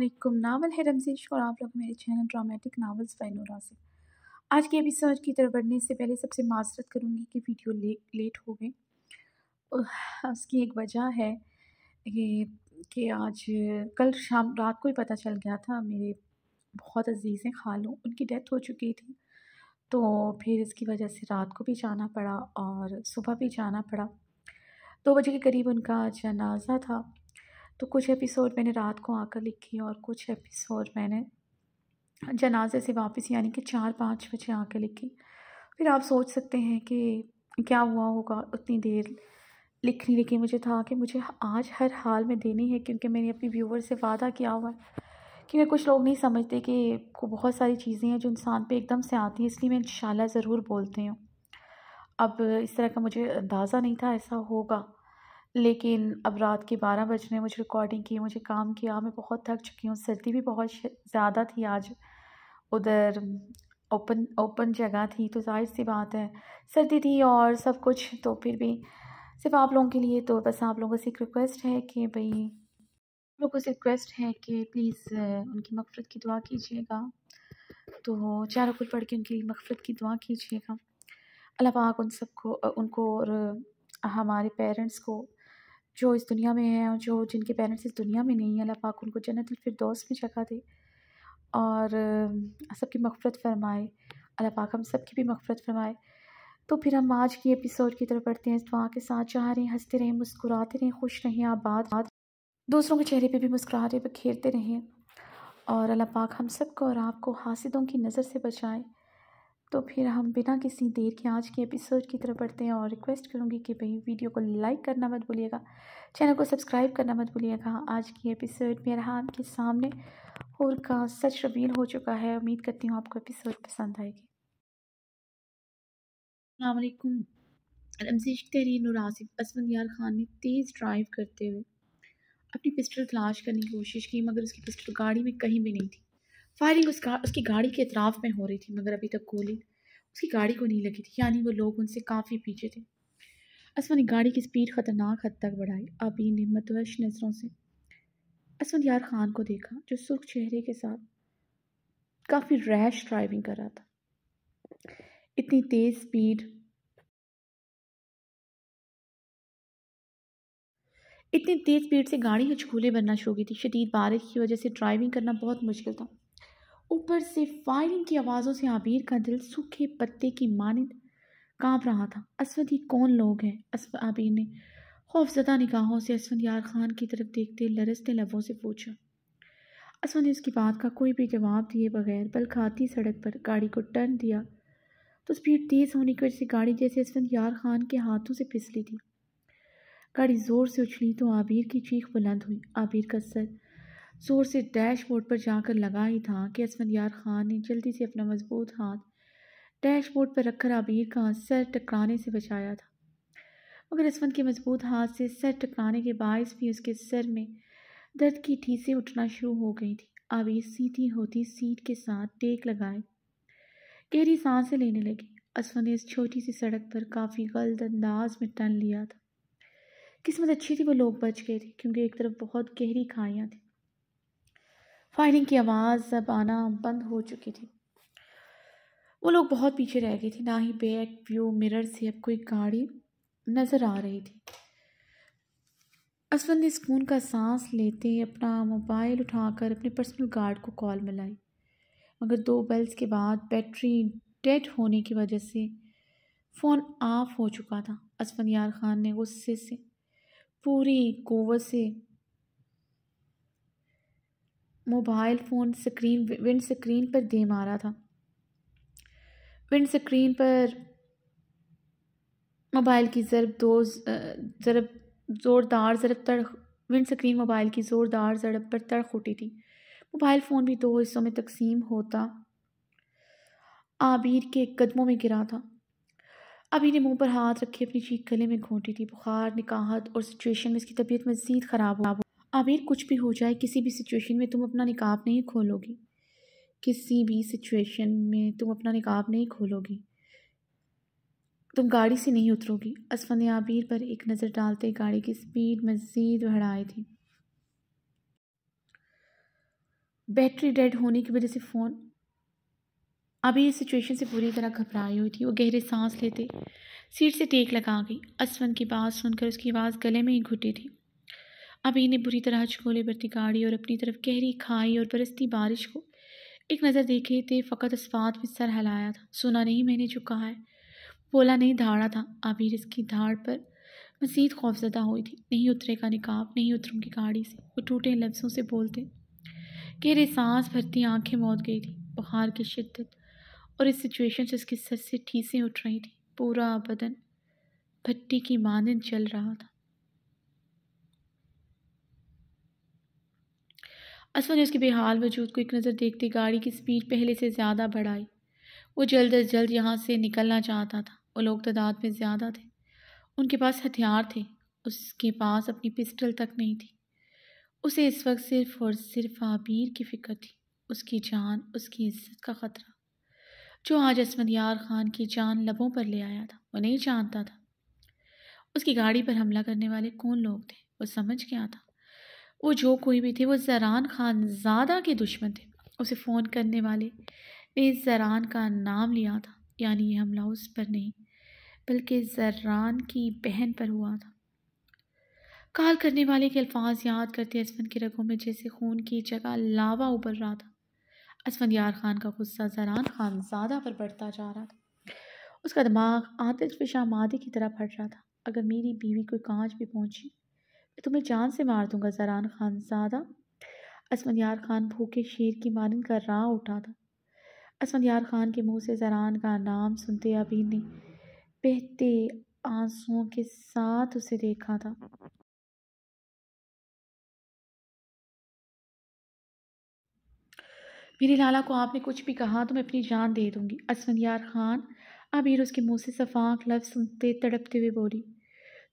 अल्लाम नावल है रमजेश और आप लोग मेरे चैनल ड्रामेटिक नावल्स बाय नूरा से आज के एपिसोड की तरफ बढ़ने से पहले सबसे माजरत करूँगी कि वीडियो ले, लेट हो गए उसकी एक वजह है कि, कि आज कल शाम रात को ही पता चल गया था मेरे बहुत अजीज़ हैं खालू उनकी डेथ हो चुकी थी तो फिर इसकी वजह से रात को भी जाना पड़ा और सुबह भी जाना पड़ा दो बजे के करीब उनका जनाजा था तो कुछ एपिसोड मैंने रात को आकर लिखी और कुछ एपिसोड मैंने जनाजे से वापस यानी कि चार पाँच बजे आके लिखी फिर आप सोच सकते हैं कि क्या हुआ होगा उतनी देर लिखनी लिखी मुझे था कि मुझे आज हर हाल में देनी है क्योंकि मैंने अपनी व्यूवर से वादा किया हुआ है क्योंकि कुछ लोग नहीं समझते कि को बहुत सारी चीज़ें हैं जो इंसान पे एकदम से आती हैं इसलिए मैं इन ज़रूर बोलती हूँ अब इस तरह का मुझे अंदाज़ा नहीं था ऐसा होगा लेकिन अब रात के बारह बज रहे हैं मुझे रिकॉर्डिंग की मुझे काम किया हाँ, मैं बहुत थक चुकी हूँ सर्दी भी बहुत ज़्यादा थी आज उधर ओपन ओपन जगह थी तो जाहिर सी बात है सर्दी थी और सब कुछ तो फिर भी सिर्फ आप लोगों के लिए तो बस आप लोगों से एक रिक्वेस्ट है कि भाई लोगों से रिक्वेस्ट है कि प्लीज़ उनकी मफ़रत की दुआ कीजिएगा तो चारों को पढ़ के उनकी मफ़रत की दुआ कीजिएगा अल्लाह पाक उन सबको उनको और हमारे पेरेंट्स को जो इस दुनिया में हैं और जो जिनके पेरेंट्स इस दुनिया में नहीं हैं अल्लाह पाक उनको फिर दोस्त में जगह दे और सबकी मफफरत फरमाए अल्लाह पाक हम सब की भी मफफ़रत फरमाए तो फिर हम आज की एपिसोड की तरफ बढ़ते हैं दुआ के साथ चाह रहे हैं हंसते रहें मुस्कुराते रहें खुश रहें आबाद दूसरों के चेहरे पर भी मुस्कुराते बखेरते रहें और अल्लाह पाक हम सब को और आपको हासिदों की नज़र से बचाएँ तो फिर हम बिना किसी देर के आज के एपिसोड की तरफ बढ़ते हैं और रिक्वेस्ट करूँगी कि भाई वीडियो को लाइक करना मत भूलिएगा चैनल को सब्सक्राइब करना मत भूलिएगा आज की एपिसोड में रहा आपके सामने और का सच रवील हो चुका है उम्मीद करती हूँ आपको एपिसोड पसंद आएगी रमजेश रमजीश तहरीन और आसिफ असमंद यार खान ने तेज़ ड्राइव करते हुए अपनी पिस्टल तलाश करने की कोशिश की मगर उसकी पिस्टल गाड़ी में कहीं भी नहीं थी फायरिंग उस गा, उसकी गाड़ी के अतराफ़ में हो रही थी मगर अभी तक गोली उसकी गाड़ी को नहीं लगी थी यानी वो लोग उनसे काफ़ी पीछे थे असमा ने गाड़ी की स्पीड ख़तरनाक हद तक बढ़ाई अभी ने मतवश नज़रों से असमन यार खान को देखा जो सुर्ख चेहरे के साथ काफ़ी रैश ड्राइविंग कर रहा था इतनी तेज़ स्पीड इतनी तेज़ स्पीड से गाड़ी हचकूले बनना शुरू की थी शदीद बारिश की वजह से ड्राइविंग करना बहुत मुश्किल था ऊपर से फायरिंग की आवाज़ों से आबिर का दिल सूखे पत्ते की मानद कांप रहा था असवद ये कौन लोग हैं आबिर ने खौफजदा निगाहों से असवंत यार खान की तरफ देखते लरसते लबों से पूछा असफद ने उसकी बात का कोई भी जवाब दिए बगैर बलखाती सड़क पर गाड़ी को टर्न दिया तो स्पीड तेज़ होने की वजह से गाड़ी जैसे असवंत यार खान के हाथों से फिसली थी गाड़ी ज़ोर से उछली तो आबिर की चीख बुलंद हुई आबिर का सर ज़ोर से डैशबोर्ड पर जाकर लगा ही था कि असमत यार खान ने जल्दी से अपना मजबूत हाथ डैशबोर्ड पर रखकर आबिर का सर टकराने से बचाया था मगर असमत के मजबूत हाथ से सर टकराने के बायस भी उसके सर में दर्द की ठीसें उठना शुरू हो गई थी आबिर सीधी होती सीट के साथ टेक लगाए गहरी सांसें लेने लगी असमत ने इस छोटी सी सड़क पर काफ़ी गलत अंदाज में टन लिया था किस्मत अच्छी थी वो लोग बच गए थे क्योंकि एक तरफ बहुत गहरी खाइयाँ थी फायरिंग की आवाज़ अब आना बंद हो चुकी थी वो लोग बहुत पीछे रह गए थे ना ही बैक व्यू मिरर से अब कोई गाड़ी नज़र आ रही थी असफल ने सुकून का सांस लेते अपना मोबाइल उठाकर अपने पर्सनल गार्ड को कॉल मिलाई मगर दो बेल्स के बाद बैटरी डेड होने की वजह से फ़ोन ऑफ हो चुका था असफन यार खान ने गुस्से से पूरी कोवत से mobile phone screen windscreen पर दे मारा था विंड स्क्रीन पर मोबाइल की ज़रब दो ज़रब ज़ोरदार ज़रब तड़ विंड स्क्रीन मोबाइल की ज़ोरदार ज़रब पर तड़ख उठी थी मोबाइल फ़ोन भी दो हिस्सों में तकसीम होता आबिर के कदमों में गिरा था अभी ने मुंह पर हाथ रखे अपनी चीख गले में घोंटी थी बुखार निकाहत और सिचुएशन में इसकी तबीयत मज़ीद ख़राब हो आबिर कुछ भी हो जाए किसी भी सिचुएशन में तुम अपना निकाब नहीं खोलोगी किसी भी सिचुएशन में तुम अपना निकाब नहीं खोलोगी तुम गाड़ी से नहीं उतरोगी असफा ने आबिर पर एक नज़र डालते गाड़ी की स्पीड मज़ीद बढ़ाई थी बैटरी डेड होने की वजह से फ़ोन इस सिचुएशन से पूरी तरह घबराई हुई थी वो गहरे सांस लेते सीट से टेक लगा गई असवन की बात सुनकर उसकी आवाज़ गले में ही घुटी थी अभी ने बुरी तरह छोले बरती गाड़ी और अपनी तरफ गहरी खाई और बरसती बारिश को एक नज़र देखे थे फ़कत असफात में सर हिलाया था सुना नहीं मैंने जो कहा है बोला नहीं धाड़ा था आबिर इसकी धाड़ पर मजीद खौफजदा हुई थी नहीं उतरेगा निकाब नहीं की गाड़ी से वो टूटे लफ्ज़ों से बोलते गहरे सांस भरती आंखें मौत गई थी बुखार की शिद्दत और इस सिचुएशन से उसके सर से ठीसें उठ रही थी पूरा बदन भट्टी की मानद चल रहा था असद ने उसके बेहाल वजूद को एक नज़र देखते गाड़ी की स्पीड पहले से ज़्यादा बढ़ाई वो जल्द अज जल्द यहाँ से निकलना चाहता था वो लोग तादाद में ज़्यादा थे उनके पास हथियार थे उसके पास अपनी पिस्टल तक नहीं थी उसे इस वक्त सिर्फ और सिर्फ आबिर की फ़िक्र थी उसकी जान उसकी इज्जत का ख़तरा जो आज असमद यार खान की जान लबों पर ले आया था वो नहीं जानता था उसकी गाड़ी पर हमला करने वाले कौन लोग थे वो समझ गया था वो जो कोई भी थे वो जरान खान ज़्यादा के दुश्मन थे उसे फ़ोन करने वाले ने जरान का नाम लिया था यानी ये हमला उस पर नहीं बल्कि जर्रान की बहन पर हुआ था कॉल करने वाले के अल्फाज याद करते असफन की रगों में जैसे खून की जगह लावा उबर रहा था असमंद यार खान का गुस्सा जरान खान ज़्यादा पर बढ़ता जा रहा था उसका दिमाग आतिश पेशा मादी की तरह फट रहा था अगर मेरी बीवी कोई कांच भी पहुंची तुम्हें जान से मार दूंगा जरान खान सादा असमन यार खान भूखे शेर की मानंद कर रहा उठा था असमद यार खान के मुंह से जरान का नाम सुनते अभी ने बहते आंसुओं के साथ उसे देखा था मेरे लाला को आपने कुछ भी कहा तो मैं अपनी जान दे दूंगी असमन यार खान अबीर उसके मुंह से सफाक लफ्ज़ सुनते तड़पते हुए बोली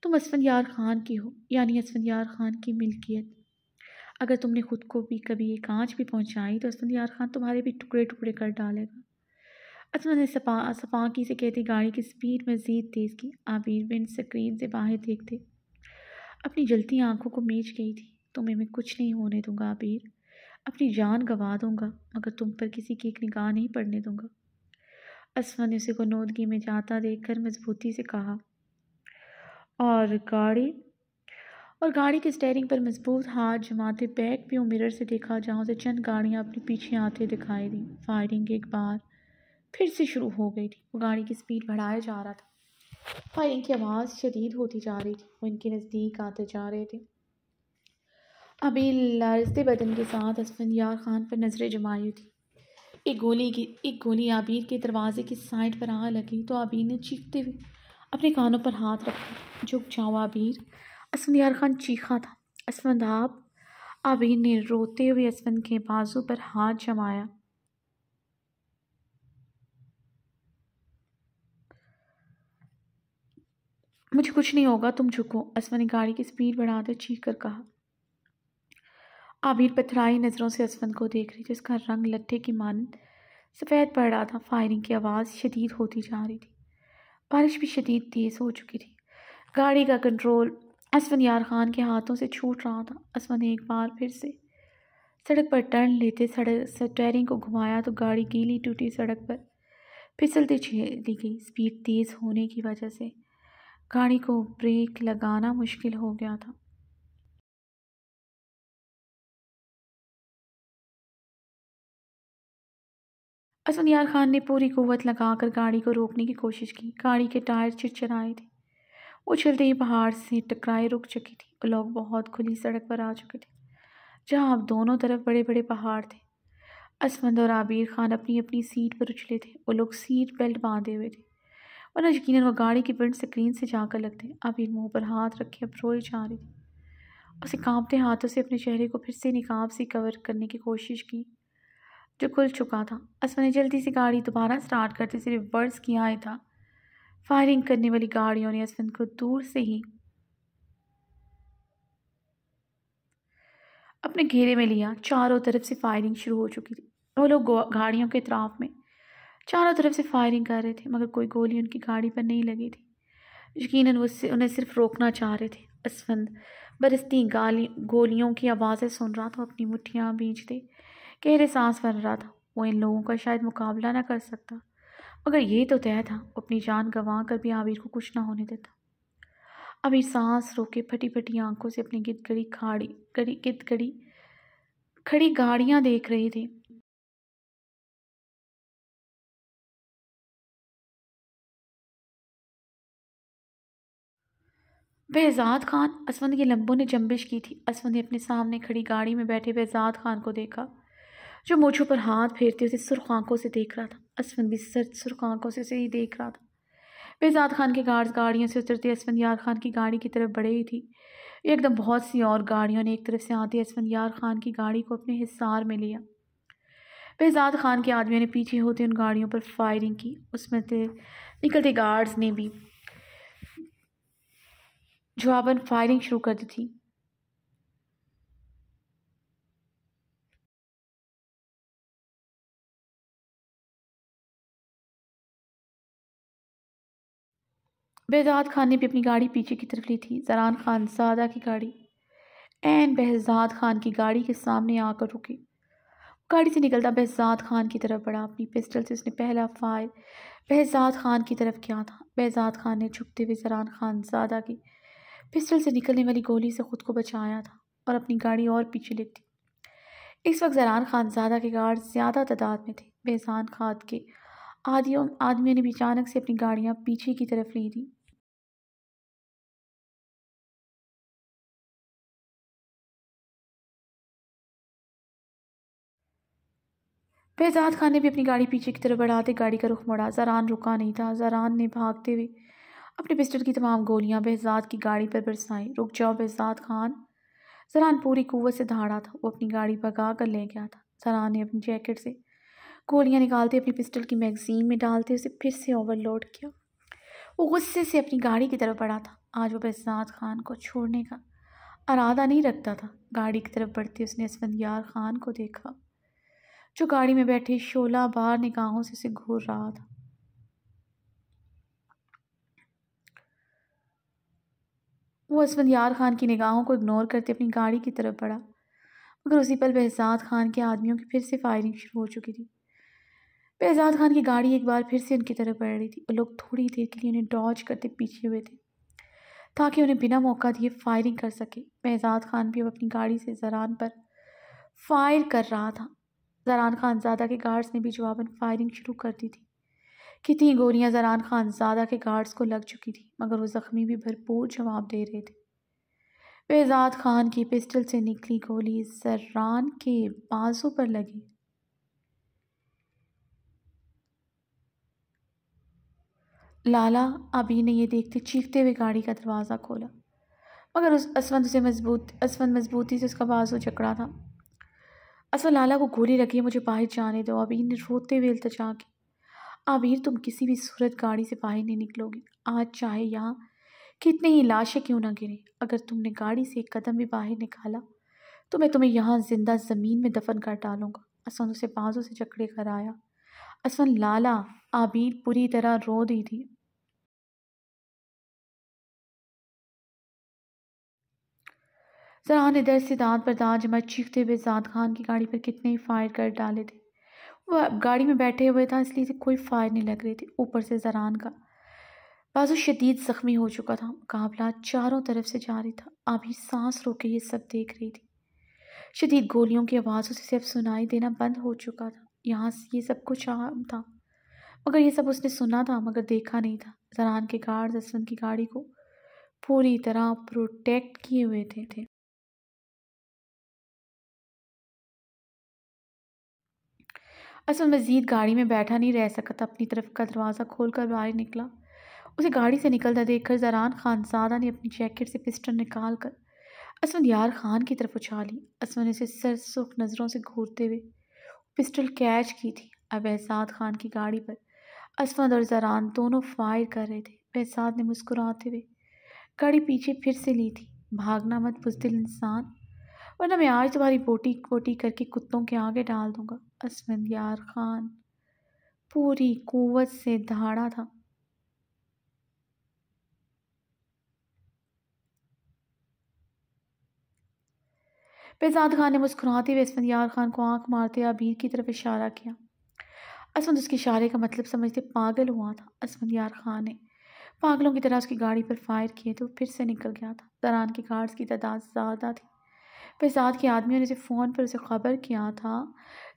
तुम यार ख़ान की हो यानी यार ख़ान की मिल्कियत अगर तुमने खुद को भी कभी एक आँच भी पहुँचाई तो यार ख़ान तुम्हारे भी टुकड़े टुकड़े कर डालेगा असमत अच्छा, ने सपा सफाकी से कहती गाड़ी की स्पीड मज़ीद तेज़ की आबिर बिन स्क्रीन से बाहर देखते अपनी जलती आंखों को मेच गई थी तुम्हें मैं कुछ नहीं होने दूंगा आबिर अपनी जान गंवा दूंगा मगर तुम पर किसी की एक निगाह नहीं पड़ने दूंगा असफा ने उसे को नोदगी में जाता देखकर मजबूती से कहा और गाड़ी और गाड़ी के स्टेयरिंग पर मजबूत हाथ जमाते बैक व्यू मिरर से देखा जहाँ से चंद गाड़ियाँ अपने पीछे आते दिखाई दी फायरिंग एक बार फिर से शुरू हो गई थी वो गाड़ी की स्पीड बढ़ाया जा रहा था फायरिंग की आवाज़ शदीद होती जा रही थी वो इनके नज़दीक आते जा रहे थे अभी लारिस्ते बदन के साथ असफंद यार खान पर नज़रें जमाई थी एक गोली की एक गोली आबिर के दरवाजे की साइड पर आ लगी तो आबिर ने चीखते हुए अपने कानों पर हाथ रखा झुक जाओ आबिर असमंद यार खान चीखा था असमंद आप आबिर ने रोते हुए असमंद के बाजू पर हाथ जमाया मुझे कुछ नहीं होगा तुम झुको असमंद ने गाड़ी की स्पीड बढ़ाते चीख कर कहा आबिर पथराई नज़रों से असमंद को देख रही थी उसका रंग लट्ठे की मान सफ़ेद पड़ रहा था फायरिंग की आवाज़ शदीद होती जा रही थी बारिश भी शदीद तेज़ हो चुकी थी गाड़ी का कंट्रोल असवन यार खान के हाथों से छूट रहा था असवन एक बार फिर से सड़क पर टर्न लेते सड़क स्टेयरिंग को घुमाया तो गाड़ी गीली टूटी सड़क पर फिसलती चली गई स्पीड तेज़ होने की वजह से गाड़ी को ब्रेक लगाना मुश्किल हो गया था असद यार खान ने पूरी कुवत लगाकर गाड़ी को रोकने की कोशिश की गाड़ी के टायर चिड़चिड़ाए थे उछलते ही पहाड़ से टकराए रुक चुकी थी और लोग बहुत खुली सड़क पर आ चुके थे जहाँ अब दोनों तरफ बड़े बड़े पहाड़ थे असमंद और आबिर खान अपनी अपनी सीट पर उछले थे वो लोग सीट बेल्ट बांधे हुए थे वरना यकीन वो गाड़ी की विंड स्क्रीन से जाकर लगते आबिर मुंह पर हाथ रखे अब रोए जा रही थी उसे कांपते हाथों से अपने चेहरे को फिर से निकाब से कवर करने की कोशिश की जो खुल चुका था असफा ने जल्दी से गाड़ी दोबारा स्टार्ट करते से रिवर्स किया आया था फायरिंग करने वाली गाड़ियों ने असफन को दूर से ही अपने घेरे में लिया चारों तरफ से फायरिंग शुरू हो चुकी थी वो लोग गाड़ियों के तराफ़ में चारों तरफ से फायरिंग कर रहे थे मगर कोई गोली उनकी गाड़ी पर नहीं लगी थी यकीन वो उन्हें सिर्फ रोकना चाह रहे थे असफंद बरसती गाली गोलियों की आवाज़ें सुन रहा था अपनी मुठियाँ बीजते गहरे सांस भर रहा था वो इन लोगों का शायद मुकाबला ना कर सकता मगर यही तो तय था अपनी जान गंवा कर भी आबिर को कुछ ना होने देता अमीर सांस रोके फटी फटी आंखों से अपनी गिद गड़ी खाड़ी गड़ी गिद गड़ी खड़ी गाड़ियाँ देख रही थी बेजाद खान असवंद के लम्बों ने जंबिश की थी असवंद ने अपने सामने खड़ी गाड़ी में बैठे बेजाद खान को देखा जो मूछों पर हाथ फेरते उसे सुरख आंखों से देख रहा था असफन भी सर सुरख आंखों से उसे ही देख रहा था बेजाद खान के गार्ड गाड़ियों से उतरते असफन यार खान की गाड़ी की तरफ बढ़े ही थी एकदम बहुत सी और गाड़ियों ने एक तरफ से आते असफन यार खान की गाड़ी को अपने हिसार में लिया बेजाद खान के आदमियों ने पीछे होते उन गाड़ियों पर फायरिंग की उसमें से निकलते गार्ड्स ने भी जवाबन फायरिंग शुरू कर दी थी बेजाद खान ने भी अपनी गाड़ी पीछे की तरफ ली थी जरान खान सादा की गाड़ी एन बहजाद खान की गाड़ी के सामने आकर रुकी गाड़ी से निकलता बहजाद खान की तरफ बढ़ा अपनी पिस्टल से उसने पहला फायर बहजाद खान की तरफ किया था बहजाद खान ने झुकते हुए जरान खान सादा की पिस्टल से निकलने वाली गोली से खुद को बचाया था और अपनी गाड़ी और पीछे ले दी इस वक्त जरान खान सादा के गार्ड ज़्यादा तादाद में थे बेजान खान के आदियों आदमियों ने भी अचानक से अपनी गाड़ियाँ पीछे की तरफ ली दी फैजाद खान ने भी अपनी गाड़ी पीछे की तरफ बढ़ाते गाड़ी का रुख मोड़ा जरान रुका नहीं था जरान ने भागते हुए अपने पिस्टल की तमाम गोलियां बहजाद की गाड़ी पर बरसाई रुक जाओ बहजाद खान जरान पूरी कुवत से धाड़ा था वो अपनी गाड़ी भगा कर ले गया था जरान ने अपनी जैकेट से गोलियां निकालते अपनी पिस्टल की मैगजीन में डालते उसे फिर से ओवरलोड किया वो गुस्से से अपनी गाड़ी की तरफ बढ़ा था आज वो बहजाद खान को छोड़ने का अरादा नहीं रखता था गाड़ी की तरफ बढ़ते उसने यार खान को देखा जो गाड़ी में बैठी शोला बार निगाहों से उसे घूर रहा था वो असमद यार खान की निगाहों को इग्नोर करते अपनी गाड़ी की तरफ बढ़ा मगर उसी पल बहजाद खान के आदमियों की फिर से फायरिंग शुरू हो चुकी थी बहजाद खान की गाड़ी एक बार फिर से उनकी तरफ बढ़ रही थी और लोग थोड़ी देर के लिए उन्हें डॉज करते पीछे हुए थे ताकि उन्हें बिना मौका दिए फायरिंग कर सके बहजाद खान भी अब अपनी गाड़ी से जरान पर फायर कर रहा था जरान खानजादा के गार्ड्स ने भी जवाबन फायरिंग शुरू कर दी थी कितनी गोलियां जरान खानजादा के गार्ड्स को लग चुकी थी मगर वो ज़ख्मी भी भरपूर जवाब दे रहे थे बेजाद खान की पिस्टल से निकली गोली जरान के बाजू पर लगी लाला अभी ने ये देखते चीखते हुए गाड़ी का दरवाज़ा खोला मगर उस असवंत उसे मजबूत असवंत मजबूती से उसका बाजू जकड़ा था असल लाला को गोली लगी है मुझे बाहर जाने दो आबीर ने रोते हुए अल्तजा की आबिर तुम किसी भी सूरत गाड़ी से बाहर नहीं निकलोगी आज चाहे यहाँ कितने ही लाशें क्यों ना गिरें अगर तुमने गाड़ी से एक कदम भी बाहर निकाला तो मैं तुम्हें यहाँ जिंदा ज़मीन में दफन कर डालूँगा असद उसे बाजों से जकड़े कर आया असद लाला आबिर पूरी तरह रो दी थी जरा ने दर से दांत पर दांत जमा चीखते हुए जाद खान की गाड़ी पर कितने ही फायर कर डाले थे वह गाड़ी में बैठे हुए था इसलिए इसे कोई फायर नहीं लग रही थी ऊपर से जरान का बाजू शदीद जख्मी हो चुका था मुकाबला चारों तरफ से जा रही था अभी सांस रोके ये सब देख रही थी शदीद गोलियों की आवाज़ उसे सिर्फ सुनाई देना बंद हो चुका था यहाँ से ये सब कुछ आम था मगर ये सब उसने सुना था मगर देखा नहीं था जरान के गार्ड असलम की गाड़ी को पूरी तरह प्रोटेक्ट किए हुए थे, थे। असल मजीद गाड़ी में बैठा नहीं रह सका था अपनी तरफ का दरवाज़ा खोल कर बाहर निकला उसे गाड़ी से निकलता देखकर जरान खान सादा ने अपनी जैकेट से पिस्टल निकाल कर असमद यार खान की तरफ उछाली ली ने उसे सर सुख नज़रों से घूरते हुए पिस्टल कैच की थी अब एहसाद खान की गाड़ी पर असमद और जरान दोनों फायर कर रहे थे एहसाद ने मुस्कुराते हुए गाड़ी पीछे फिर से ली थी भागना मत बुजदिल इंसान वरना मैं आज तुम्हारी बोटी बोटी करके कुत्तों के आगे डाल दूँगा असमंद यार खान पूरी कुवत से दहाड़ा था पेजाद खान ने मुस्कुराते हुए असमंद यार खान को आंख मारते अबीर की तरफ इशारा किया असमंद उसके इशारे का मतलब समझते पागल हुआ था असमंद यार खान ने पागलों की तरह उसकी गाड़ी पर फायर किए तो फिर से निकल गया था दरान के गार्ड्स की तादाद ज़्यादा थी साथ के आदमियों ने उसे फ़ोन पर उसे खबर किया था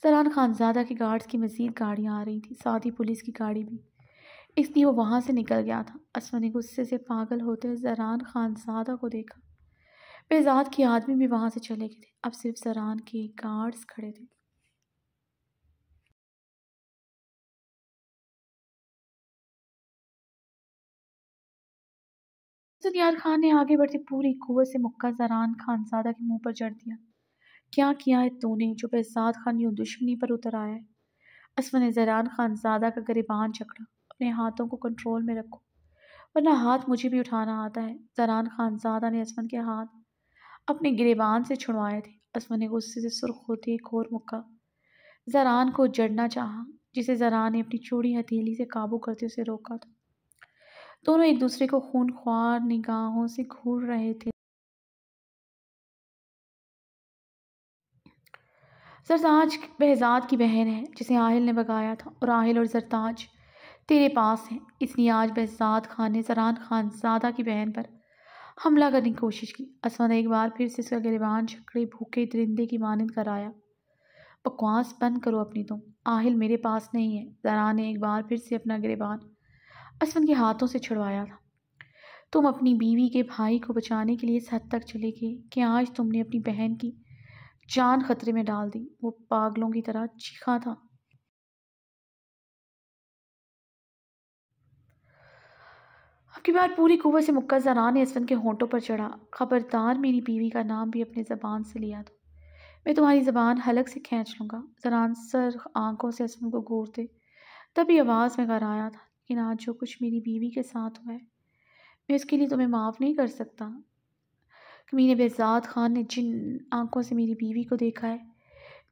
सरान खानजादा के गार्ड्स की मज़ीद गाड़ियाँ आ रही थी साथ ही पुलिस की गाड़ी भी इसलिए वो वहाँ से निकल गया था असमा ने गुस्से से पागल होते जरान खानजादा को देखा बेजाद के आदमी भी वहाँ से चले गए थे अब सिर्फ जरान के गार्ड्स खड़े थे सुनियार खान ने आगे बढ़ते पूरी कुवत से मुक्का जरान खानसादा के मुंह पर चढ़ दिया क्या किया है तूने जो बेसाद खान यूँ दुश्मनी पर उतर आया है असमा ने जरान खानसादा का गरीबान चकड़ा अपने हाथों को कंट्रोल में रखो वरना हाथ मुझे भी उठाना आता है जरान खानसादा ने असमन के हाथ अपने गिरबान से छुड़वाए थे असमन ने गुस्से से सुरख होते एक और मुक्का जरान को जड़ना चाहा जिसे जरान ने अपनी चूड़ी हथेली से काबू करते उसे रोका था दोनों एक दूसरे को खूनख्वार निगाहों से घूर रहे थे सरताज बहजाद की बहन है जिसे आहिल ने बगाया था और आहिल और सरताज तेरे पास हैं इसलिए आज बहजाद खान ने सरान खान सादा की बहन पर हमला करने की कोशिश की असमा ने एक बार फिर से उसका गिरबान छकड़े भूखे दरिंदे की मानद कराया बकवास बंद करो अपनी तुम आहिल मेरे पास नहीं है जरा ने एक बार फिर से अपना गिरबान असवन के हाथों से छुड़वाया था तुम अपनी बीवी के भाई को बचाने के लिए इस हद तक चले गए कि आज तुमने अपनी बहन की जान खतरे में डाल दी वो पागलों की तरह चीखा था आपकी बात पूरी कुवत से मुक्का जरा ने असफन के होंठों पर चढ़ा खबरदार मेरी बीवी का नाम भी अपने ज़बान से लिया दो मैं तुम्हारी ज़बान हलक से खींच लूँगा जरान सर आंखों से असफन को घूरते तभी आवाज़ में घर आया था लेकिन आज जो कुछ मेरी बीवी के साथ हुआ है मैं उसके लिए तुम्हें माफ़ नहीं कर सकता कमीने बेजाद खान ने जिन आंखों से मेरी बीवी को देखा है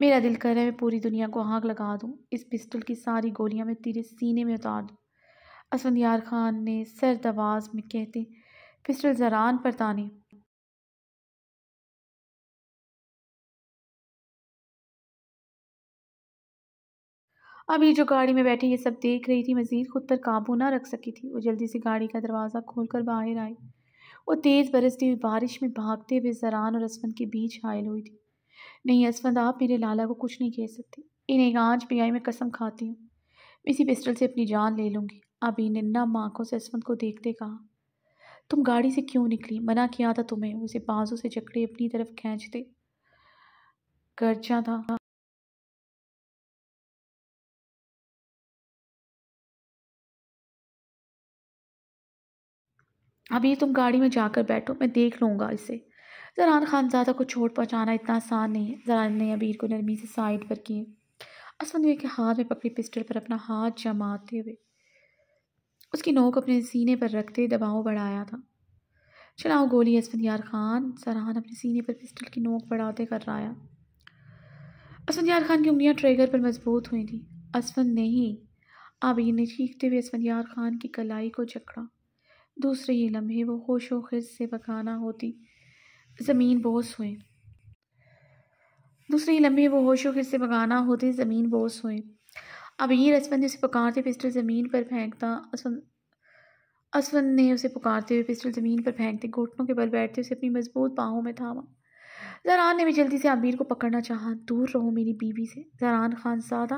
मेरा दिल कर है मैं पूरी दुनिया को आग लगा दूँ इस पिस्तुल की सारी गोलियाँ मैं तेरे सीने में उतार दूँ असफंद यार खान ने सरद आवाज़ में कहते पिस्टल जरान पर ताने अब ये जो गाड़ी में बैठे ये सब देख रही थी मज़ीद खुद पर काबू ना रख सकी थी वो जल्दी से गाड़ी का दरवाज़ा खोल कर बाहर आई वो तेज़ बरसती हुई बारिश में भागते हुए जरान और असफंद के बीच हायल हुई थी नहीं असफंद आप मेरे लाला को कुछ नहीं कह सकते इन्हें आज भी आई मैं कसम खाती हूँ इसी पिस्टल से अपनी जान ले लूँगी अभी ने नम माँखों से असफंद को देखते कहा तुम गाड़ी से क्यों निकली मना किया था तुम्हें उसे बाजू से जकड़े अपनी तरफ खींचते गर्जा था अभी तुम गाड़ी में जाकर बैठो मैं देख लूँगा इसे जरान ज़्यादा को चोट पहुँचाना इतना आसान नहीं है जरान ने अबीर को नरमी से साइड पर किए असमंदुए के हाथ में पकड़ी पिस्टल पर अपना हाथ जमाते हुए उसकी नोक अपने सीने पर रखते दबाव बढ़ाया था चलाओ गोली यार खान सरहान अपने सीने पर पिस्टल की नोक बढ़ाते कर असमंद यार खान की उंगलियां ट्रेगर पर मजबूत हुई थी असमंद नहीं आबीर ने चीखते हुए यार खान की कलाई को जकड़ा दूसरे ही लम्हे वो होश खिज से बकाना होती ज़मीन बोस हुए दूसरे ही लम्हे वो होश खिज से बगाना होती ज़मीन बोस हुए अब ये ने उसे पुकारते पिस्टल ज़मीन पर फेंकता असवन असवन ने उसे पुकारते हुए पिस्टल ज़मीन पर फेंकते घुटनों के बल बैठते उसे अपनी मजबूत बाहों में थामा जरान ने भी जल्दी से अबीर को पकड़ना चाहा दूर रहो मेरी बीवी से जरान खान सादा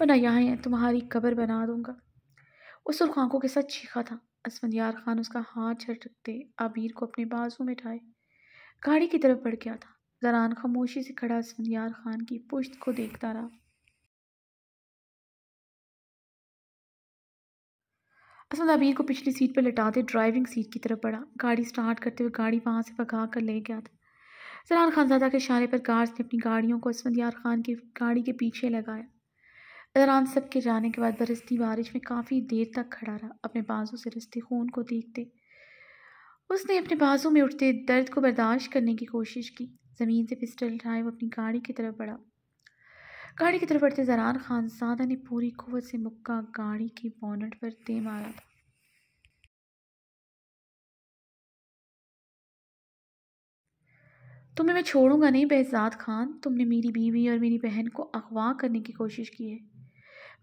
वरना यहाँ तुम्हारी कब्र बना दूंगा उस आंखों के साथ चीखा था असमंदार यार खान उसका हाथ झटकते आबिर को अपने बाजू में उठाए गाड़ी की तरफ बढ़ गया था जरान खामोशी से खड़ा असमंदार यार खान की पुश्त को देखता रहा असद आबिर को पिछली सीट पर लटाते ड्राइविंग सीट की तरफ बढ़ा गाड़ी स्टार्ट करते हुए गाड़ी वहाँ से भगा कर ले गया था जरान खानजादा के इशारे पर कार्स ने अपनी गाड़ियों को असमंदार यार खान की गाड़ी के पीछे लगाया दौरान सब के जाने के बाद बरसती बारिश में काफ़ी देर तक खड़ा रहा अपने बाजू से रस्ते खून को देखते उसने अपने बाजू में उठते दर्द को बर्दाश्त करने की कोशिश की ज़मीन से पिस्टल उठाए वो अपनी गाड़ी की तरफ बढ़ा गाड़ी की तरफ बढ़ते जरान खान सादा ने पूरी कुत से मुक्का गाड़ी की बॉनट पर दे मारा था तुम्हें मैं छोड़ूंगा नहीं बहजाद खान तुमने मेरी बीवी और मेरी बहन को अगवा करने की कोशिश की है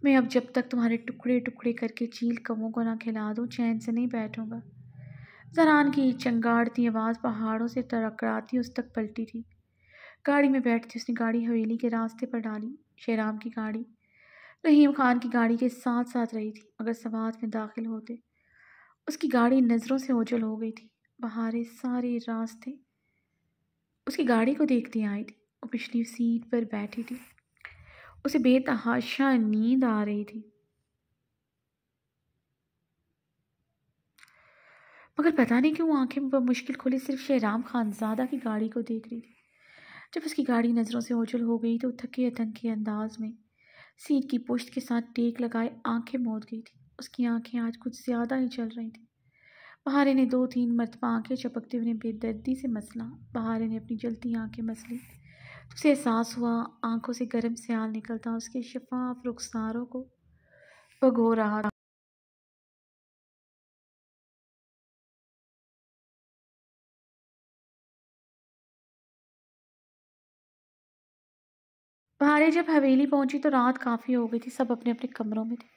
मैं अब जब तक तुम्हारे टुकड़े टुकड़े करके चील कमों को ना खिला दूँ चैन से नहीं बैठूँगा जरान की चंगाड़ती आवाज़ पहाड़ों से टकराती उस तक पलटी थी गाड़ी में बैठती उसने गाड़ी हवेली के रास्ते पर डाली शेराम की गाड़ी रहीम खान की गाड़ी के साथ साथ रही थी मगर सवाद में दाखिल होते उसकी गाड़ी नज़रों से ओझल हो गई थी बहारे सारे रास्ते उसकी गाड़ी को देखती आई थी वो पिछली सीट पर बैठी थी उसे बेतहाशा नींद आ रही थी मगर पता नहीं क्यों आंखें मुश्किल खुली सिर्फ शहराम खानजादा की गाड़ी को देख रही थी जब उसकी गाड़ी नज़रों से ओझल हो गई तो थके थके अंदाज में सीट की पुश्त के साथ टेक लगाए आंखें मोद गई थी उसकी आंखें आज कुछ ज़्यादा ही चल रही थी बहारे ने दो तीन मरतबा आंखें चपकते हुए बेदर्दी से मसला बहारे ने अपनी जलती आंखें मसली उसे एहसास हुआ आंखों से गर्म सियाल निकलता उसके शफाफ रुखसारों को भगो रहा था बहारें जब हवेली पहुंची तो रात काफ़ी हो गई थी सब अपने अपने कमरों में थे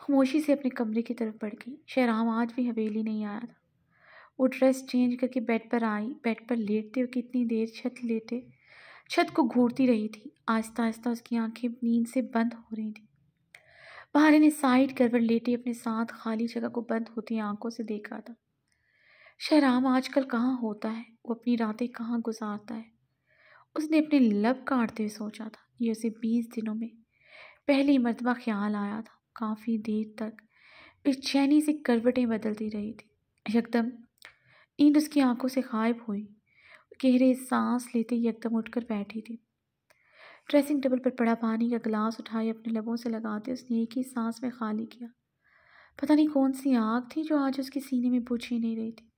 खामोशी से अपने कमरे की तरफ बढ़ गई शहराम आज भी हवेली नहीं आया था वो ड्रेस चेंज करके बेड पर आई बेड पर लेटते हुए कितनी देर छत लेटे छत को घूरती रही थी आहिस्ता आहिस्ता उसकी आंखें नींद से बंद हो रही थी बाहर ने साइड कर लेटी अपने साथ खाली जगह को बंद होती आंखों से देखा था शहराम आजकल कहाँ होता है वो अपनी रातें कहाँ गुजारता है उसने अपने लब काटते हुए सोचा था ये उसे बीस दिनों में पहली मरतबा ख्याल आया था काफ़ी देर तक बेचैनी से करवटें बदलती रही थी यकदम नींद उसकी आंखों से गायब हुई गहरे सांस लेते ही उठ उठकर बैठी थी ड्रेसिंग टेबल पर पड़ा पानी का गिलास उठाए अपने लबों से लगाते उसने एक ही सांस में खाली किया पता नहीं कौन सी आग थी जो आज उसके सीने में बुझ ही नहीं रही थी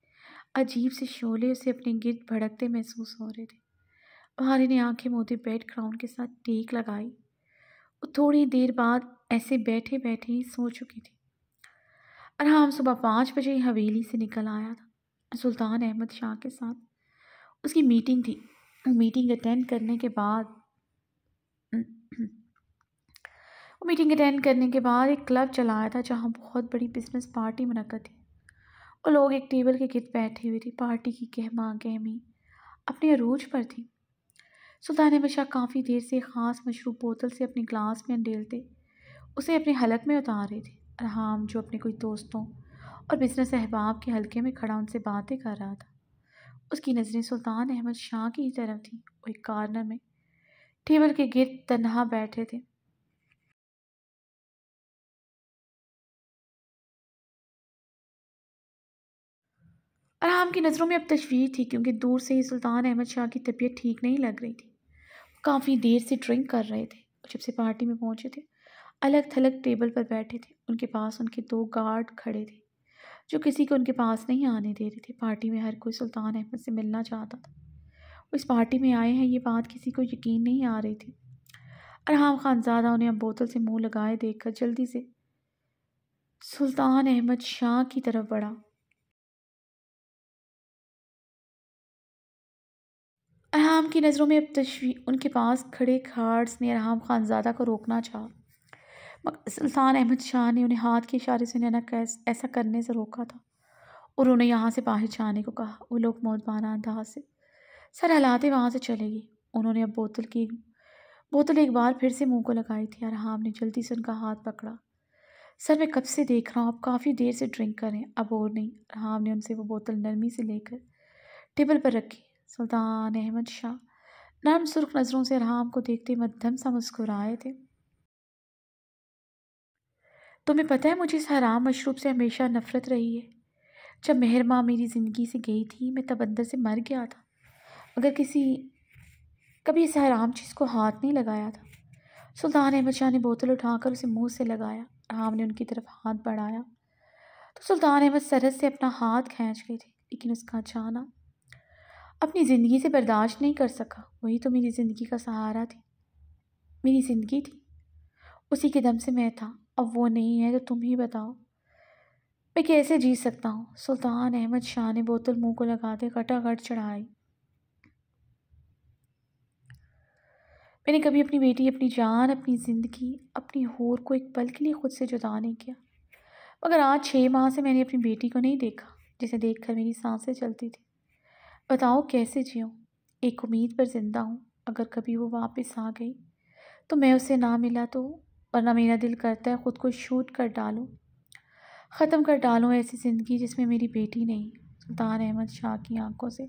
अजीब से शोले उसे अपने गिर्द भड़कते महसूस हो रहे थे भारी ने आंखें मोदी बेड क्राउन के साथ टेक लगाई वो थोड़ी देर बाद ऐसे बैठे बैठे ही सो चुकी थी अरहाम सुबह पाँच बजे हवेली से निकल आया था सुल्तान अहमद शाह के साथ उसकी मीटिंग थी मीटिंग अटेंड करने के बाद वो मीटिंग अटेंड करने के बाद एक क्लब चलाया था जहाँ बहुत बड़ी बिजनेस पार्टी मनक़द थी और लोग एक टेबल के गिर बैठे हुए थे पार्टी की गहमा गहमी अपने अरूज पर थी सुल्तान अहमद शाह काफ़ी देर से ख़ास मशरूब बोतल से अपने ग्लास में अंडेलते उसे अपने हलक में उतार रहे थे राम जो अपने कोई दोस्तों और बिजनेस अहबाब के हल्के में खड़ा उनसे बातें कर रहा था उसकी नज़रें सुल्तान अहमद शाह की तरफ थी वो एक कार्नर में टेबल के गिर तन्हा बैठे थे आराम की नज़रों में अब तशवीर थी क्योंकि दूर से ही सुल्तान अहमद शाह की तबीयत ठीक नहीं लग रही थी काफ़ी देर से ड्रिंक कर रहे थे जब से पार्टी में पहुंचे थे अलग थलग टेबल पर बैठे थे उनके पास उनके दो गार्ड खड़े थे जो किसी को उनके पास नहीं आने दे रही थी पार्टी में हर कोई सुल्तान अहमद से मिलना चाहता था वो इस पार्टी में आए हैं ये बात किसी को यकीन नहीं आ रही थी ख़ान खानजादा उन्हें अब बोतल से मुंह लगाए देखकर जल्दी से सुल्तान अहमद शाह की तरफ बढ़ा अरहम की नज़रों में अब तशवी उनके पास खड़े खार्ड्स ने अरहम खानजादा को रोकना चाहा मगर सुल्तान अहमद शाह ने उन्हें हाथ के इशारे से नैना कैस ऐसा करने से रोका था और उन्हें यहाँ से बाहर जाने को कहा वो लोग मौत मौतबाना अंदाज से सर हलाते वहाँ से चले गए उन्होंने अब बोतल की बोतल एक बार फिर से मुंह को लगाई थी अरहाम ने जल्दी से उनका हाथ पकड़ा सर मैं कब से देख रहा हूँ आप काफ़ी देर से ड्रिंक करें अब और नहीं हाम ने उनसे वो बोतल नरमी से लेकर टेबल पर रखी सुल्तान अहमद शाह नरम सुर्ख नज़रों से राम हाँ, को देखते मध्यम सा मुस्कुराए थे तुम्हें पता है मुझे इस हराम मशरूब से हमेशा नफ़रत रही है जब मेहर माँ मेरी ज़िंदगी से गई थी मैं तब अंदर से मर गया था मगर किसी कभी इस हराम चीज़ को हाथ नहीं लगाया था सुल्तान अहमद शाह ने बोतल उठाकर उसे मुंह से लगाया राम ने उनकी तरफ हाथ बढ़ाया तो सुल्तान अहमद सरहद से अपना हाथ खींच गए थे लेकिन उसका जाना अपनी ज़िंदगी से बर्दाश्त नहीं कर सका वही तो मेरी ज़िंदगी का सहारा थी मेरी ज़िंदगी थी उसी के दम से मैं था अब वो नहीं है तो तुम ही बताओ मैं कैसे जी सकता हूँ सुल्तान अहमद शाह ने बोतल मुंह को लगाते कटाकट चढ़ाई मैंने कभी अपनी बेटी अपनी जान अपनी ज़िंदगी अपनी होर को एक पल के लिए ख़ुद से जुदा नहीं किया मगर आज छः माह से मैंने अपनी बेटी को नहीं देखा जिसे देखकर मेरी सांसें चलती थी बताओ कैसे जियो एक उम्मीद पर ज़िंदा हूँ अगर कभी वो वापस आ गई तो मैं उसे ना मिला तो वरना मेरा दिल करता है ख़ुद को शूट कर डालूँ ख़त्म कर डालूँ ऐसी ज़िंदगी जिसमें मेरी बेटी नहीं सुल्तान अहमद शाह की आंखों से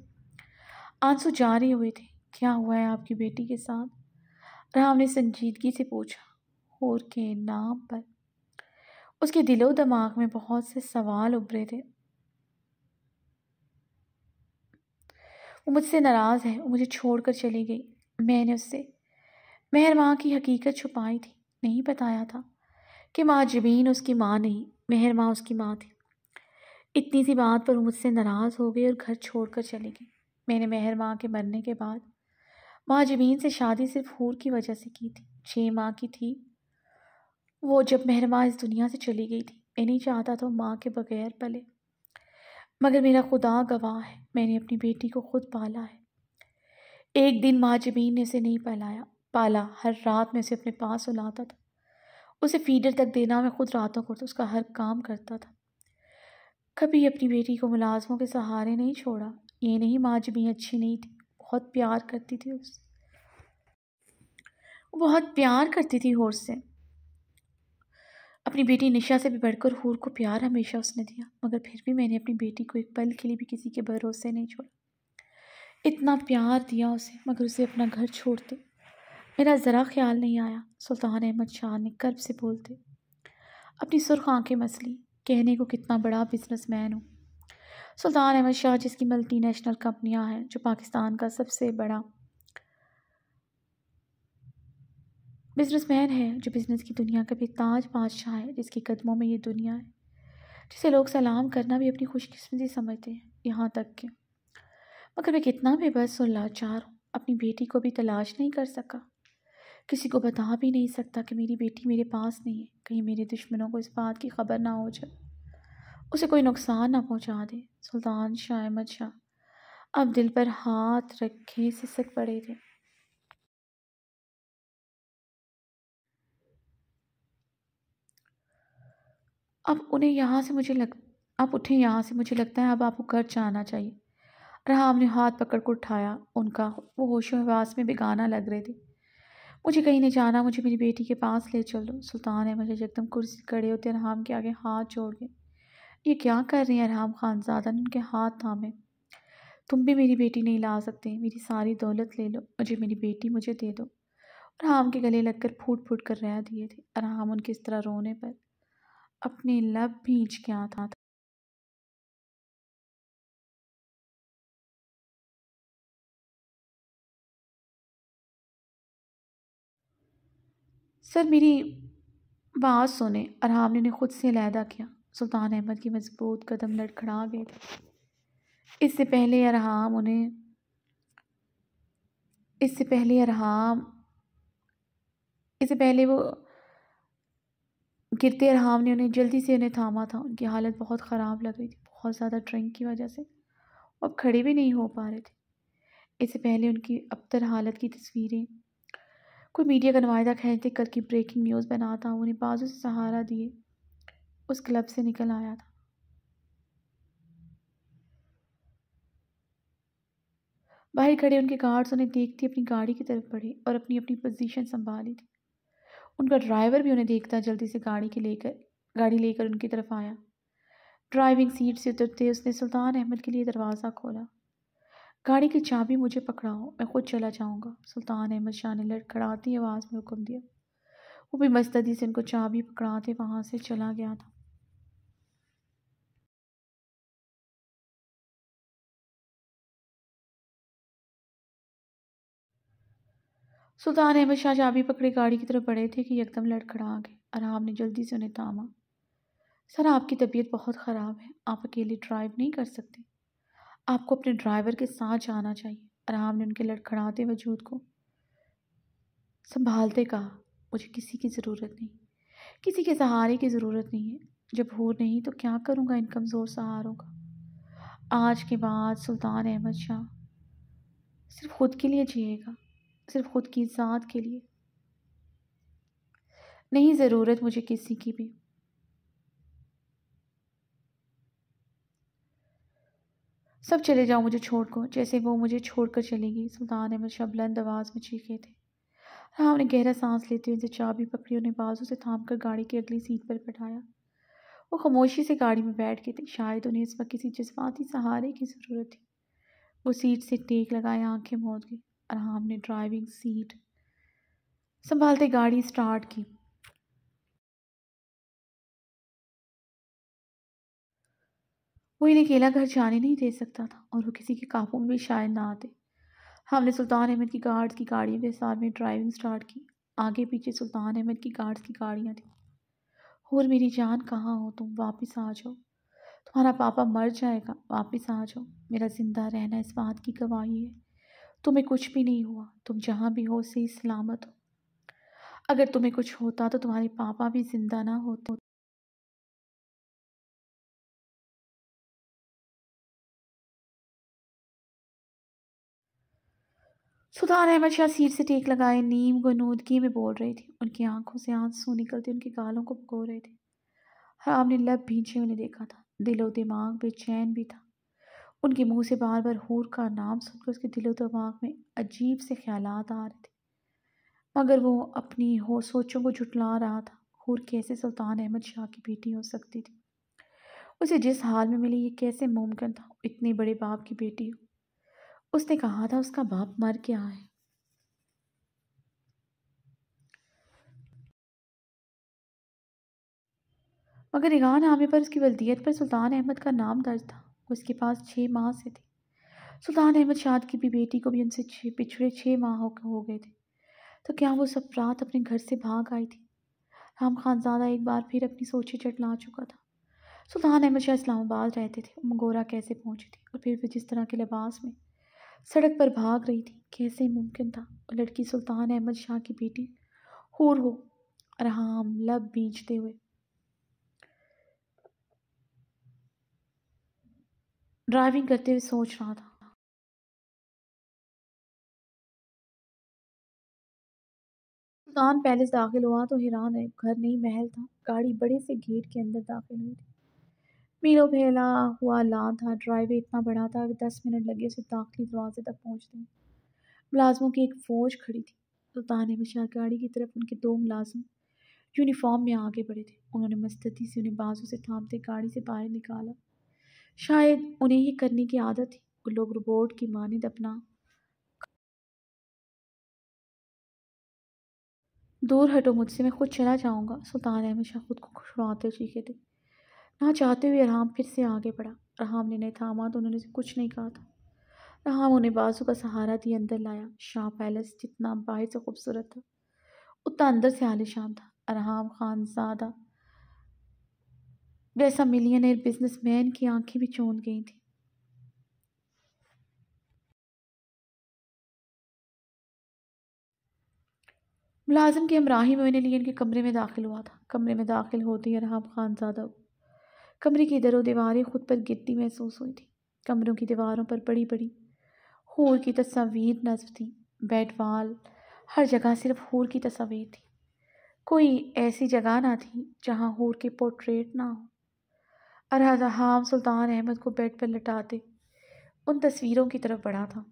आंसू जारी हुए थे क्या हुआ है आपकी बेटी के साथ राम ने संजीदगी से पूछा और के नाम पर उसके दिलो दिमाग में बहुत से सवाल उभरे थे वो मुझसे नाराज़ है वो मुझे छोड़कर चली गई मैंने उससे मेहर माँ की हकीकत छुपाई थी नहीं बताया था कि माजबीन उसकी माँ नहीं मेहर माँ उसकी माँ थी इतनी सी बात पर मुझसे नाराज़ हो गई और घर छोड़ कर चली गई मैंने मेहर माँ के मरने के बाद माजबीन से शादी सिर्फ हूर की वजह से की थी छः माँ की थी वो जब मेहर माँ इस दुनिया से चली गई थी मैं नहीं चाहता था माँ के बगैर पले मगर मेरा खुदा गवाह है मैंने अपनी बेटी को खुद पाला है एक दिन माँ जबीन ने उसे नहीं पहलाया पाला हर रात में उसे अपने पास सुलाता था उसे फीडर तक देना मैं खुद रातों को उसका हर काम करता था कभी अपनी बेटी को मुलाजमों के सहारे नहीं छोड़ा ये नहीं माँ जबी अच्छी नहीं थी बहुत प्यार करती थी उससे बहुत प्यार करती थी होर से अपनी बेटी निशा से भी बढ़कर हूर को प्यार हमेशा उसने दिया मगर फिर भी मैंने अपनी बेटी को एक पल के लिए भी किसी के भरोसे नहीं छोड़ा इतना प्यार दिया उसे मगर उसे अपना घर छोड़ते मेरा ज़रा ख्याल नहीं आया सुल्तान अहमद शाह ने कर्ब से बोलते अपनी सुर्ख आँखें मसली कहने को कितना बड़ा बिजनेस मैन हूँ सुल्तान अहमद शाह जिसकी मल्टी नेशनल कंपनियाँ हैं जो पाकिस्तान का सबसे बड़ा बिजनेसमैन है जो बिज़नेस की दुनिया का भी ताज बादशाह है जिसके कदमों में ये दुनिया है जिसे लोग सलाम करना भी अपनी खुशकस्मती समझते हैं यहाँ तक कि मगर मैं कितना भी बस और लाचार हूँ अपनी बेटी को भी तलाश नहीं कर सका किसी को बता भी नहीं सकता कि मेरी बेटी मेरे पास नहीं है कहीं मेरे दुश्मनों को इस बात की खबर ना हो जाए उसे कोई नुकसान ना पहुंचा दे सुल्तान शाह अहमद शाह अब दिल पर हाथ रखे सिसक पड़े थे अब उन्हें यहाँ से मुझे लग अब उठे यहाँ से मुझे लगता है अब आपको घर जाना चाहिए रहा ने हाथ पकड़ कर उठाया उनका वो होशो हवास में बिगाना लग रहे थे मुझे कहीं नहीं जाना मुझे मेरी बेटी के पास ले चलो सुल्तान अहमद एकदम कुर्सी खड़े होते अरहाम के आगे हाथ जोड़ गए ये क्या कर रहे हैं ख़ान ज्यादा ने उनके हाथ थामे तुम भी मेरी बेटी नहीं ला सकते मेरी सारी दौलत ले लो मुझे मेरी बेटी मुझे दे दो अरहाम के गले लगकर फूट फूट कर रह दिए थे हम उनके इस तरह रोने पर अपने लब भींच के आता था सर मेरी बात सुने और हमने ने खुद से लहदा किया सुल्तान अहमद की मजबूत कदम लड़खड़ा गए थे इससे पहले अरहाम उन्हें इससे पहले अरहाम इससे पहले वो गिरते अरहाम ने उन्हें जल्दी से उन्हें थामा था उनकी हालत बहुत ख़राब लग रही थी बहुत ज़्यादा ड्रिंक की वजह से अब खड़े भी नहीं हो पा रहे थे इससे पहले उनकी अबतर हालत की तस्वीरें कोई मीडिया का नुमाइंदा कल करके ब्रेकिंग न्यूज़ बना था उन्हें बाजू से सहारा दिए उस क्लब से निकल आया था बाहर खड़े उनके गार्ड्स उन्हें देखते अपनी गाड़ी की तरफ बढ़े और अपनी अपनी पोजीशन संभाली थी उनका ड्राइवर भी उन्हें देखता जल्दी से गाड़ी के लेकर गाड़ी लेकर उनकी तरफ आया ड्राइविंग सीट से उतरते उसने सुल्तान अहमद के लिए दरवाज़ा खोला गाड़ी की चाबी मुझे पकड़ाओ मैं खुद चला जाऊँगा सुल्तान अहमद शाह ने लड़खड़ाती आवाज़ में हुक्म दिया वो भी मस्तदी से उनको चाबी पकड़ाते वहाँ से चला गया था सुल्तान अहमद शाह चाबी पकड़े गाड़ी की तरफ बढ़े थे कि एकदम लड़खड़ा गए आराम ने जल्दी से उन्हें थामा सर आपकी तबीयत बहुत ख़राब है आप अकेले ड्राइव नहीं कर सकते आपको अपने ड्राइवर के साथ जाना चाहिए आराम ने उनके लड़खड़ाते वजूद को संभालते कहा मुझे किसी की ज़रूरत नहीं किसी के सहारे की ज़रूरत नहीं है जब हो नहीं तो क्या करूँगा इन कमज़ोर सहारों का आज के बाद सुल्तान अहमद शाह सिर्फ खुद के लिए जिएगा सिर्फ खुद की ज़ात के लिए नहीं ज़रूरत मुझे किसी की भी सब चले जाओ मुझे छोड़ को जैसे वो मुझे छोड़ कर चली गई सुल्तान अहमद शाह बुलंद आवाज़ में चीखे थे राम हाँ, ने गहरा सांस लेते हुए चाबी पकड़ी उन्हें बाजू से थाम कर गाड़ी की अगली सीट पर बैठाया वो खामोशी से गाड़ी में बैठ गए थे शायद उन्हें इस वक्त किसी जज्बाती सहारे की ज़रूरत थी वो सीट से टेक लगाए आँखें मौत गई आराम हाँ, ने ड्राइविंग सीट संभालते गाड़ी स्टार्ट की वो इन्हें अकेला घर जाने नहीं दे सकता था और वो किसी के काबू में भी शायद ना आते हमने सुल्तान अहमद की गार्ड्स की गाड़ियों के साथ में ड्राइविंग स्टार्ट की आगे पीछे सुल्तान अहमद की गार्ड्स की गाड़ियाँ थी और मेरी जान कहाँ हो तुम वापस आ जाओ तुम्हारा पापा मर जाएगा वापस आ जाओ मेरा ज़िंदा रहना इस बात की गवाही है तुम्हें कुछ भी नहीं हुआ तुम जहाँ भी हो सही सलामत हो अगर तुम्हें कुछ होता तो तुम्हारे पापा भी ज़िंदा ना होते सुल्तान अहमद शाह सीट से टेक लगाए नीम गनूदगी में बोल रही थी उनकी आंखों से आंसू निकलते उनके गालों को पको रहे थे हराम ने लब भींचे उन्हें देखा था दिलो दिमाग बेचैन भी था उनके मुंह से बार बार हूर का नाम सुनकर उसके दिलो दिमाग में अजीब से ख्याल आ रहे थे मगर वो अपनी हो सोचों को जुटला रहा था हूर कैसे सुल्तान अहमद शाह की बेटी हो सकती थी उसे जिस हाल में मिली ये कैसे मुमकिन था इतने बड़े बाप की बेटी हो उसने कहा था उसका बाप मर गया है मगर निगाह नामे पर उसकी वलदियत पर सुल्तान अहमद का नाम दर्ज था उसके पास छः माह से थी सुल्तान अहमद शाद की भी बेटी को भी उनसे छः पिछड़े छः माह हो गए थे तो क्या वो सब रात अपने घर से भाग आई थी राम खानजादा एक बार फिर अपनी सोची चटला चुका था सुल्तान अहमद शाह इस्लामाबाद रहते थे मंगोरा कैसे पहुँचे थी और फिर भी जिस तरह के लिबास में सड़क पर भाग रही थी कैसे मुमकिन था लड़की सुल्तान अहमद शाह की बेटी हूर हो आराम लब बीजते हुए ड्राइविंग करते हुए सोच रहा था सुल्तान पैलेस दाखिल हुआ तो हैरान है घर नहीं महल था गाड़ी बड़े से गेट के अंदर दाखिल हुई थी मीनो फैला हुआ ला था ड्राइवे इतना बड़ा था कि दस मिनट लगे उसे दाखिली दरवाजे तक पहुँचने मुलाजमों की एक फ़ौज खड़ी थी सुल्तान अहमद शाह गाड़ी की तरफ उनके दो मुलाजम यूनिफॉर्म में आगे बढ़े थे उन्होंने मस्तती से उन्हें बाजू से थामते गाड़ी से बाहर निकाला शायद उन्हें ये करने की आदत थी वो लोग रोबोट की मानद अपना दूर हटो मुझसे मैं खुद चला जाऊँगा सुल्तान अहमद शाह खुद को खुशवाते चीखे थे ना हाँ, चाहते हुए राम फिर से आगे बढ़ा राम ने नहीं थामा तो उन्होंने कुछ नहीं कहा था राम उन्हें बाजू का सहारा दिए अंदर लाया शाह पैलेस जितना बाहर से खूबसूरत था उतना अंदर से आलिशान था राम खान सादा वैसा मिलियनर बिजनेसमैन की आंखें भी चौंध गई थी मुलाजिम के हमराही में उन्हें लिए इनके कमरे में दाखिल हुआ था कमरे में दाखिल होते ही राम खान ज़्यादा कमरे की दरों दीवारें खुद पर गिरती महसूस हुई थी कमरों की दीवारों पर बड़ी बड़ी हूर की तस्वीर नजब थी वाल हर जगह सिर्फ हूर की तस्वीर थी कोई ऐसी जगह ना थी जहाँ हूर के पोर्ट्रेट ना हो अरहम सुल्तान अहमद को बेड पर लटाते उन तस्वीरों की तरफ बढ़ा था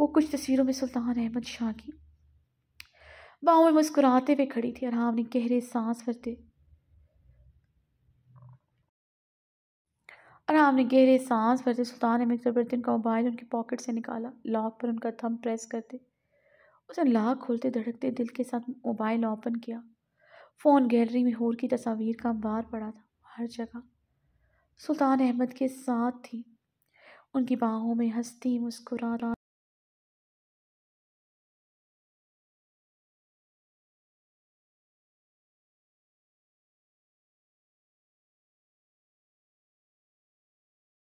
वो कुछ तस्वीरों में सुल्तान अहमद शाह की बाहों में मुस्कुराते हुए खड़ी थी और हाँ, ने गहरे सांस भरते आराम हाँ, ने गहरे सांस भरते सुल्तान अहमद करबरती उनका मोबाइल उनकी पॉकेट से निकाला लॉक पर उनका थम प्रेस करते उसने लॉक खोलते धड़कते दिल के साथ मोबाइल ओपन किया फ़ोन गैलरी में होर की तस्वीर का बार पड़ा था हर जगह सुल्तान अहमद के साथ थी उनकी बाहों में हंसती मुस्कुरा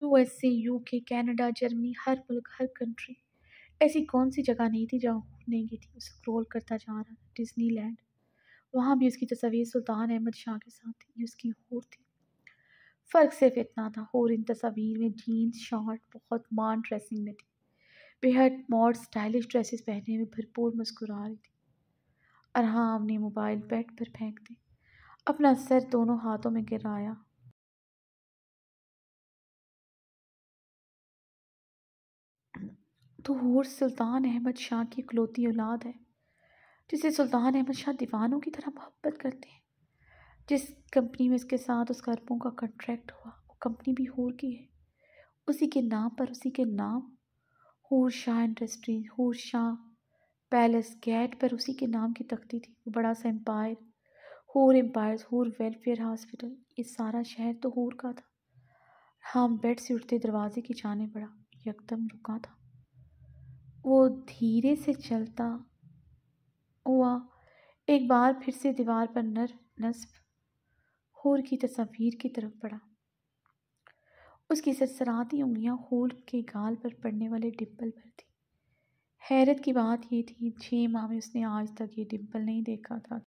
U S A U K Canada Germany हर मुल्क हर कंट्री ऐसी कौन सी जगह नहीं थी जहाँ नहीं गई थी स्क्रॉल करता जा रहा डिज्नी लैंड वहाँ भी उसकी तस्वीर सुल्तान अहमद शाह के साथ थी उसकी होर थी फ़र्क सिर्फ इतना था होर इन तस्वीर में जीन्स शॉर्ट बहुत मान ड्रेसिंग में थी बेहद मॉड स्टाइलिश ड्रेसेस पहने में भरपूर मुस्कुरा रही थी हाँ ने मोबाइल बेड पर फेंक दी अपना सर दोनों हाथों में गिराया तो तहूर सुल्तान अहमद शाह की इकलौती औलाद है जिसे सुल्तान अहमद शाह दीवानों की तरह मोहब्बत करते हैं जिस कंपनी में इसके साथ उसका अरबों का कंट्रैक्ट हुआ वो कंपनी भी होर की है उसी के नाम पर उसी के नाम होर शाह इंडस्ट्री होर शाह पैलेस गेट पर उसी के नाम की तख्ती थी वो बड़ा सा एम्पायर होर एम्पायर होर वेलफेयर हॉस्पिटल ये सारा शहर तो होर का था हम बेड से उठते दरवाजे की जाने बड़ा यकदम रुका था वो धीरे से चलता हुआ एक बार फिर से दीवार पर नर नस्ब हूर की तस्वीर की तरफ पड़ा उसकी सरसराती उंगलियां होल के गाल पर पड़ने वाले डिम्पल पर थी हैरत की बात यह थी छः माह में उसने आज तक ये डिम्पल नहीं देखा था